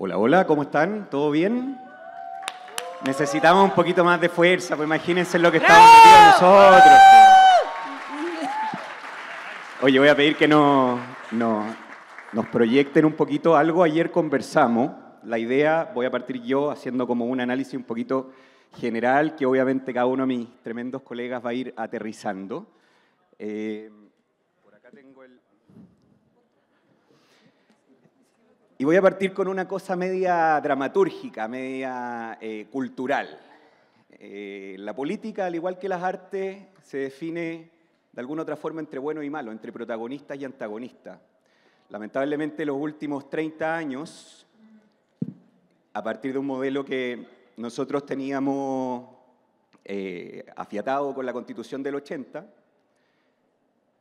Hola, hola, ¿cómo están? ¿Todo bien? Necesitamos un poquito más de fuerza, pues imagínense lo que estamos haciendo nosotros. Oye, voy a pedir que no, nos proyecten un poquito algo. Ayer conversamos, la idea, voy a partir yo haciendo como un análisis un poquito general, que obviamente cada uno de mis tremendos colegas va a ir aterrizando. Eh, por acá tengo el... Y voy a partir con una cosa media dramatúrgica, media eh, cultural. Eh, la política, al igual que las artes, se define de alguna otra forma entre bueno y malo, entre protagonistas y antagonistas. Lamentablemente, los últimos 30 años, a partir de un modelo que nosotros teníamos eh, afiatado con la Constitución del 80,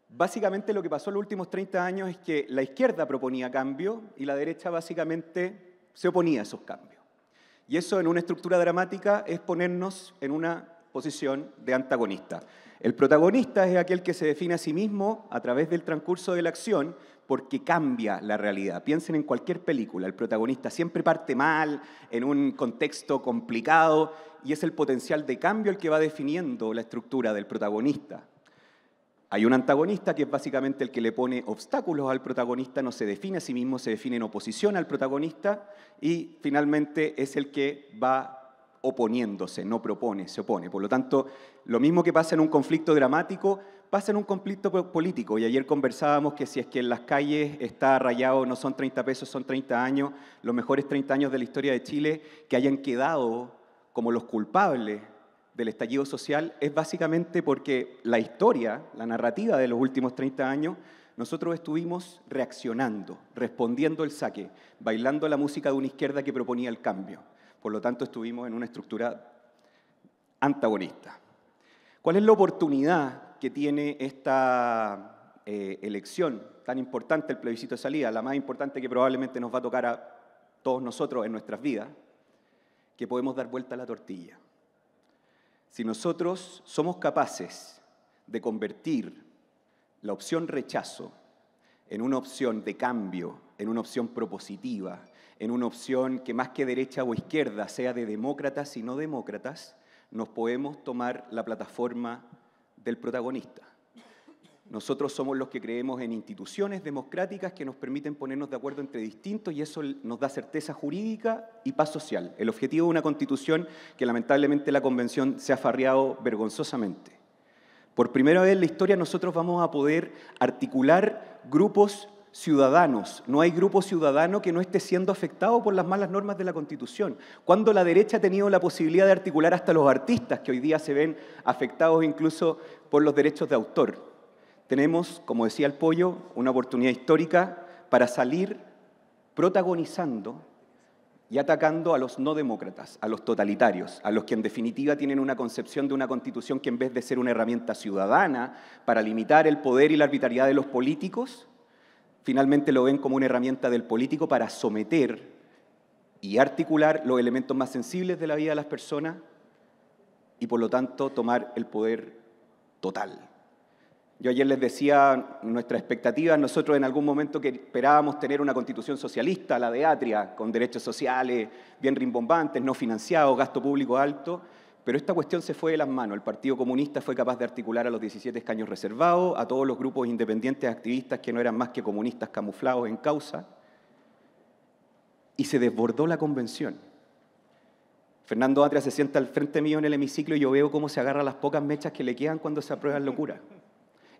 Básicamente lo que pasó en los últimos 30 años es que la izquierda proponía cambio y la derecha básicamente se oponía a esos cambios. Y eso en una estructura dramática es ponernos en una posición de antagonista. El protagonista es aquel que se define a sí mismo a través del transcurso de la acción porque cambia la realidad. Piensen en cualquier película, el protagonista siempre parte mal, en un contexto complicado, y es el potencial de cambio el que va definiendo la estructura del protagonista. Hay un antagonista que es básicamente el que le pone obstáculos al protagonista, no se define a sí mismo, se define en oposición al protagonista y finalmente es el que va oponiéndose, no propone, se opone. Por lo tanto, lo mismo que pasa en un conflicto dramático, pasa en un conflicto político. Y ayer conversábamos que si es que en las calles está rayado, no son 30 pesos, son 30 años, los mejores 30 años de la historia de Chile, que hayan quedado como los culpables del estallido social es básicamente porque la historia, la narrativa de los últimos 30 años, nosotros estuvimos reaccionando, respondiendo el saque, bailando la música de una izquierda que proponía el cambio. Por lo tanto, estuvimos en una estructura antagonista. ¿Cuál es la oportunidad que tiene esta eh, elección tan importante, el plebiscito de salida, la más importante que probablemente nos va a tocar a todos nosotros en nuestras vidas? Que podemos dar vuelta a la tortilla. Si nosotros somos capaces de convertir la opción rechazo en una opción de cambio, en una opción propositiva, en una opción que más que derecha o izquierda sea de demócratas y no demócratas, nos podemos tomar la plataforma del protagonista. Nosotros somos los que creemos en instituciones democráticas que nos permiten ponernos de acuerdo entre distintos y eso nos da certeza jurídica y paz social. El objetivo de una constitución que lamentablemente la convención se ha farreado vergonzosamente. Por primera vez en la historia nosotros vamos a poder articular grupos ciudadanos. No hay grupo ciudadano que no esté siendo afectado por las malas normas de la Constitución. Cuando la derecha ha tenido la posibilidad de articular hasta los artistas que hoy día se ven afectados incluso por los derechos de autor tenemos, como decía el pollo, una oportunidad histórica para salir protagonizando y atacando a los no demócratas, a los totalitarios, a los que en definitiva tienen una concepción de una constitución que en vez de ser una herramienta ciudadana para limitar el poder y la arbitrariedad de los políticos, finalmente lo ven como una herramienta del político para someter y articular los elementos más sensibles de la vida de las personas y por lo tanto tomar el poder total. Yo ayer les decía nuestra expectativa, nosotros en algún momento que esperábamos tener una constitución socialista, la de Atria, con derechos sociales bien rimbombantes, no financiados, gasto público alto, pero esta cuestión se fue de las manos. El Partido Comunista fue capaz de articular a los 17 escaños reservados, a todos los grupos independientes activistas que no eran más que comunistas camuflados en causa, y se desbordó la convención. Fernando Atria se sienta al frente mío en el hemiciclo y yo veo cómo se agarra las pocas mechas que le quedan cuando se la locura.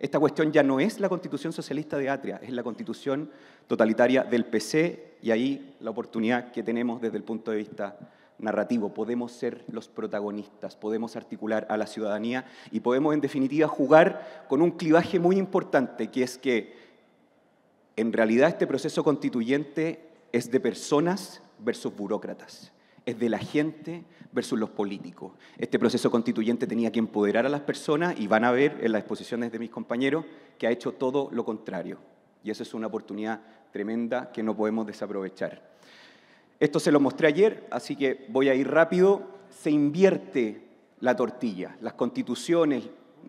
Esta cuestión ya no es la constitución socialista de Atria, es la constitución totalitaria del PC y ahí la oportunidad que tenemos desde el punto de vista narrativo. Podemos ser los protagonistas, podemos articular a la ciudadanía y podemos en definitiva jugar con un clivaje muy importante, que es que en realidad este proceso constituyente es de personas versus burócratas es de la gente versus los políticos. Este proceso constituyente tenía que empoderar a las personas y van a ver en las exposiciones de mis compañeros que ha hecho todo lo contrario. Y eso es una oportunidad tremenda que no podemos desaprovechar. Esto se lo mostré ayer, así que voy a ir rápido. Se invierte la tortilla. Las constituciones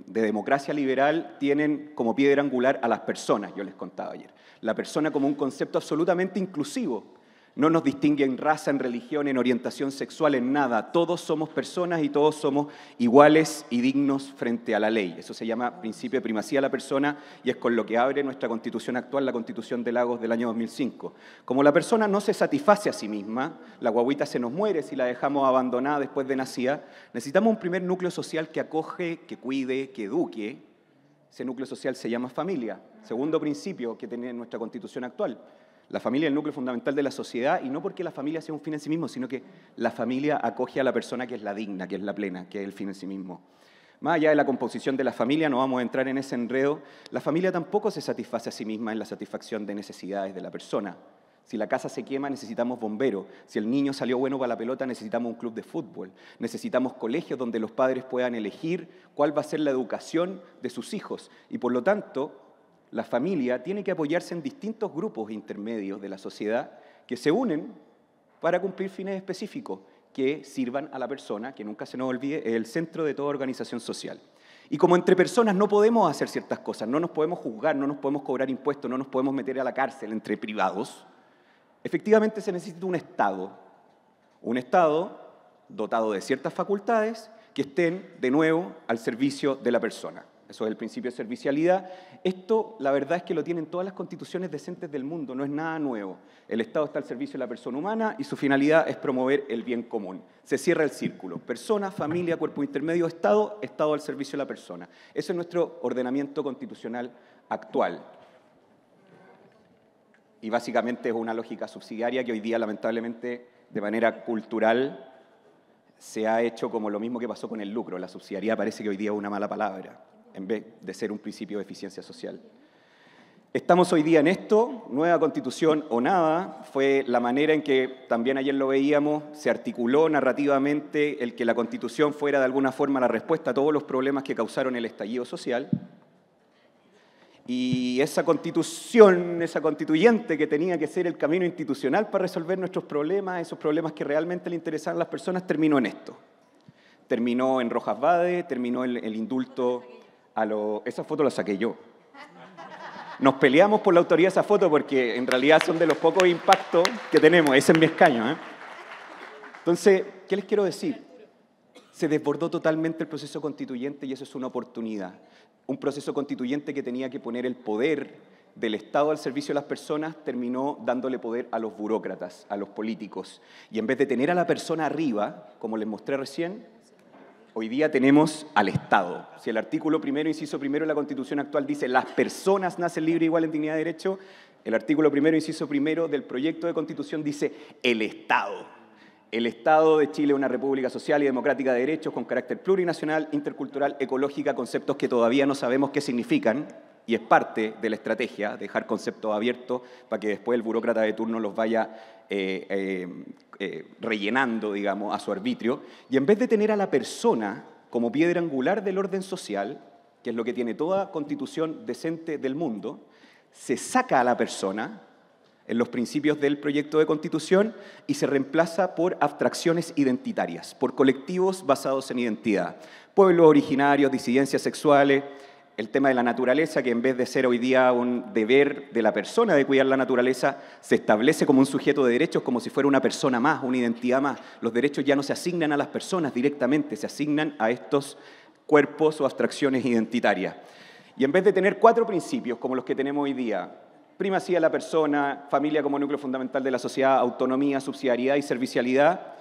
de democracia liberal tienen como piedra angular a las personas, yo les contaba ayer. La persona como un concepto absolutamente inclusivo, no nos distingue en raza, en religión, en orientación sexual, en nada. Todos somos personas y todos somos iguales y dignos frente a la ley. Eso se llama principio de primacía de la persona y es con lo que abre nuestra constitución actual, la constitución de Lagos del año 2005. Como la persona no se satisface a sí misma, la guaguita se nos muere si la dejamos abandonada después de nacida, necesitamos un primer núcleo social que acoge, que cuide, que eduque. Ese núcleo social se llama familia. Segundo principio que tiene nuestra constitución actual. La familia es el núcleo fundamental de la sociedad y no porque la familia sea un fin en sí mismo, sino que la familia acoge a la persona que es la digna, que es la plena, que es el fin en sí mismo. Más allá de la composición de la familia, no vamos a entrar en ese enredo, la familia tampoco se satisface a sí misma en la satisfacción de necesidades de la persona. Si la casa se quema, necesitamos bomberos. Si el niño salió bueno para la pelota, necesitamos un club de fútbol. Necesitamos colegios donde los padres puedan elegir cuál va a ser la educación de sus hijos. Y por lo tanto, la familia tiene que apoyarse en distintos grupos intermedios de la sociedad que se unen para cumplir fines específicos que sirvan a la persona, que nunca se nos olvide, es el centro de toda organización social. Y como entre personas no podemos hacer ciertas cosas, no nos podemos juzgar, no nos podemos cobrar impuestos, no nos podemos meter a la cárcel entre privados, efectivamente se necesita un Estado, un Estado dotado de ciertas facultades que estén de nuevo al servicio de la persona. Eso es el principio de servicialidad. Esto, la verdad es que lo tienen todas las constituciones decentes del mundo, no es nada nuevo. El Estado está al servicio de la persona humana y su finalidad es promover el bien común. Se cierra el círculo. Persona, familia, cuerpo intermedio, Estado, Estado al servicio de la persona. Ese es nuestro ordenamiento constitucional actual. Y básicamente es una lógica subsidiaria que hoy día, lamentablemente, de manera cultural, se ha hecho como lo mismo que pasó con el lucro. La subsidiariedad parece que hoy día es una mala palabra en vez de ser un principio de eficiencia social. Estamos hoy día en esto, nueva constitución o nada, fue la manera en que también ayer lo veíamos, se articuló narrativamente el que la constitución fuera de alguna forma la respuesta a todos los problemas que causaron el estallido social. Y esa constitución, esa constituyente que tenía que ser el camino institucional para resolver nuestros problemas, esos problemas que realmente le interesaban a las personas, terminó en esto. Terminó en Rojas Bade, terminó el, el indulto a lo... Esa foto la saqué yo. Nos peleamos por la autoría de esa foto porque en realidad son de los pocos impactos que tenemos. Ese es mi escaño. ¿eh? Entonces, ¿qué les quiero decir? Se desbordó totalmente el proceso constituyente y eso es una oportunidad. Un proceso constituyente que tenía que poner el poder del Estado al servicio de las personas terminó dándole poder a los burócratas, a los políticos. Y en vez de tener a la persona arriba, como les mostré recién, Hoy día tenemos al Estado. Si el artículo primero, inciso primero de la Constitución actual dice las personas nacen libres, igual en dignidad de derecho, el artículo primero, inciso primero del proyecto de Constitución dice el Estado. El Estado de Chile es una república social y democrática de derechos con carácter plurinacional, intercultural, ecológica, conceptos que todavía no sabemos qué significan y es parte de la estrategia dejar conceptos abiertos para que después el burócrata de turno los vaya eh, eh, eh, rellenando, digamos, a su arbitrio, y en vez de tener a la persona como piedra angular del orden social, que es lo que tiene toda constitución decente del mundo, se saca a la persona en los principios del proyecto de constitución y se reemplaza por abstracciones identitarias, por colectivos basados en identidad, pueblos originarios, disidencias sexuales, el tema de la naturaleza, que en vez de ser hoy día un deber de la persona de cuidar la naturaleza, se establece como un sujeto de derechos, como si fuera una persona más, una identidad más. Los derechos ya no se asignan a las personas directamente, se asignan a estos cuerpos o abstracciones identitarias. Y en vez de tener cuatro principios como los que tenemos hoy día, primacía de la persona, familia como núcleo fundamental de la sociedad, autonomía, subsidiariedad y servicialidad,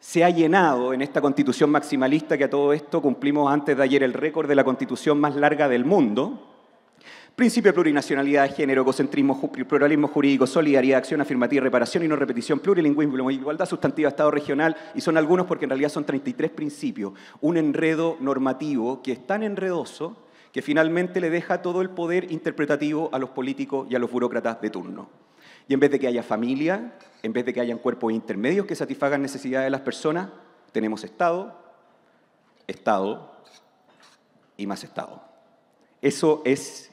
se ha llenado en esta constitución maximalista que a todo esto cumplimos antes de ayer el récord de la constitución más larga del mundo. Principio de plurinacionalidad de género, egocentrismo, pluralismo jurídico, solidaridad, acción afirmativa, reparación y no repetición, plurilingüismo, igualdad sustantiva, Estado regional, y son algunos porque en realidad son 33 principios. Un enredo normativo que es tan enredoso que finalmente le deja todo el poder interpretativo a los políticos y a los burócratas de turno. Y en vez de que haya familia, en vez de que hayan cuerpos intermedios que satisfagan necesidades de las personas, tenemos Estado, Estado y más Estado. Eso es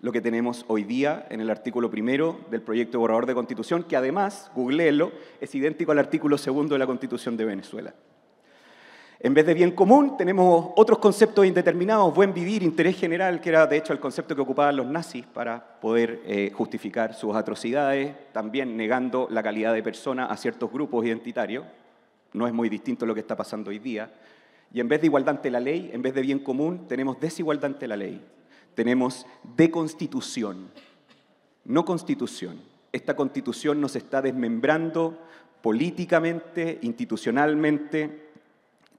lo que tenemos hoy día en el artículo primero del proyecto de borrador de constitución, que además, googleelo, es idéntico al artículo segundo de la constitución de Venezuela. En vez de bien común, tenemos otros conceptos indeterminados, buen vivir, interés general, que era de hecho el concepto que ocupaban los nazis para poder eh, justificar sus atrocidades, también negando la calidad de persona a ciertos grupos identitarios. No es muy distinto lo que está pasando hoy día. Y en vez de igualdad ante la ley, en vez de bien común, tenemos desigualdad ante la ley. Tenemos deconstitución, no constitución. Esta constitución nos está desmembrando políticamente, institucionalmente,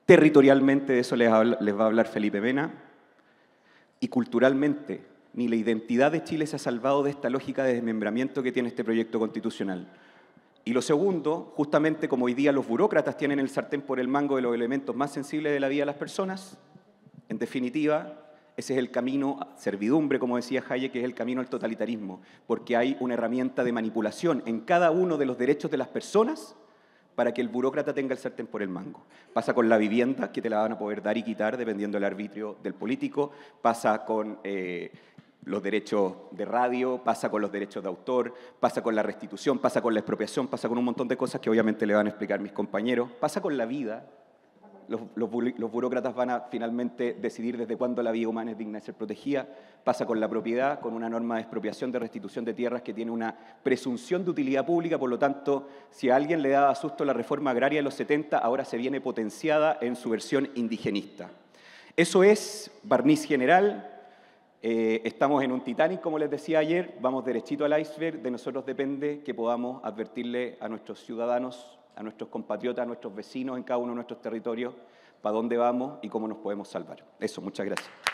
Territorialmente de eso les, va a hablar Felipe Mena. Y culturalmente, ni la identidad de Chile se ha salvado de esta lógica de desmembramiento que tiene este proyecto constitucional. Y lo segundo, justamente como hoy día los burócratas tienen el sartén por el mango de los elementos más sensibles de la vida de las personas, en definitiva, ese es el camino, a servidumbre, como decía Hayek, que es el camino al totalitarismo, porque hay una herramienta de manipulación en cada uno de los derechos de las personas para que el burócrata tenga el sartén por el mango. Pasa con la vivienda, que te la van a poder dar y quitar dependiendo del arbitrio del político. Pasa con eh, los derechos de radio, pasa con los derechos de autor, pasa con la restitución, pasa con la expropiación, pasa con un montón de cosas que obviamente le van a explicar mis compañeros. Pasa con la vida, los, burócratas van a finalmente decidir desde cuándo la vida humana es digna de ser protegida. Pasa con la propiedad, con una norma de expropiación de restitución de tierras que tiene una presunción de utilidad pública, por lo tanto, si a alguien le daba susto la reforma agraria de los 70, ahora se viene potenciada en su versión indigenista. Eso es barniz general. Eh, estamos en un Titanic, como les decía ayer, vamos derechito al iceberg, de nosotros depende que podamos advertirle a nuestros ciudadanos a nuestros compatriotas, a nuestros vecinos en cada uno de nuestros territorios, para dónde vamos y cómo nos podemos salvar. Eso, muchas gracias.